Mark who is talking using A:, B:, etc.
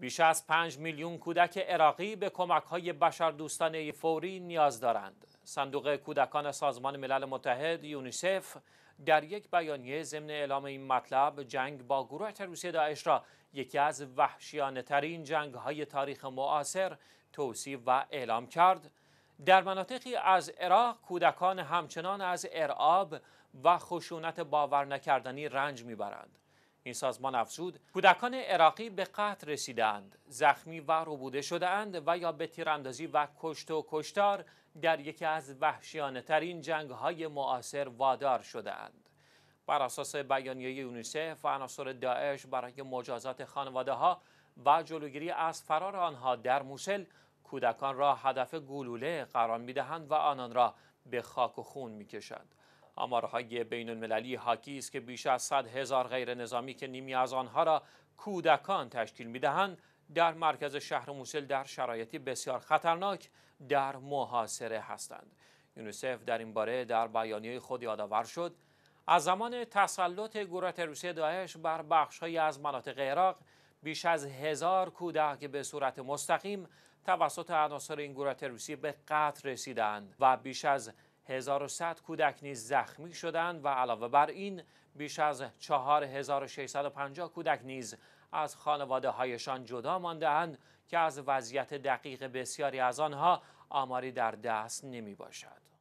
A: بیش از 5 میلیون کودک عراقی به بشر بشردوستانه فوری نیاز دارند. صندوق کودکان سازمان ملل متحد یونیسف در یک بیانیه ضمن اعلام این مطلب جنگ با گروه تروریستی داعش را یکی از وحشیانه ترین جنگ های تاریخ معاصر توصیف و اعلام کرد در مناطقی از عراق کودکان همچنان از ارعاب و خشونت باور نکردنی رنج میبرند این سازمان افزود کودکان عراقی به قتل رسیدند زخمی و ربوده شدهاند و یا به تیراندازی و کشت و کشتار در یکی از وحشیانه ترین جنگ های معاصر وادار شدهاند بر اساس بیانیه یونیسف و عناصر داعش برای مجازات خانواده ها و جلوگیری از فرار آنها در موسل کودکان را هدف گلوله قرار دهند و آنان را به خاک و خون میکشند آمارهای بین المللی حاکی است که بیش از 100 هزار غیر نظامی که نیمی از آنها را کودکان تشکیل دهند در مرکز شهر موسل در شرایطی بسیار خطرناک در محاصره هستند یونیسف در این باره در بیانیه خود یادآور شد از زمان تسلط گروه تروسی داعش بر بخشهایی از مناطق عراق بیش از هزار کودک به صورت مستقیم توسط عناصر این گروه تروسی به قتل رسیدند و بیش از 1100 کودک نیز زخمی شدند و علاوه بر این بیش از 4650 کودک نیز از خانواده هایشان جدا اند که از وضعیت دقیق بسیاری از آنها آماری در دست نمی باشد.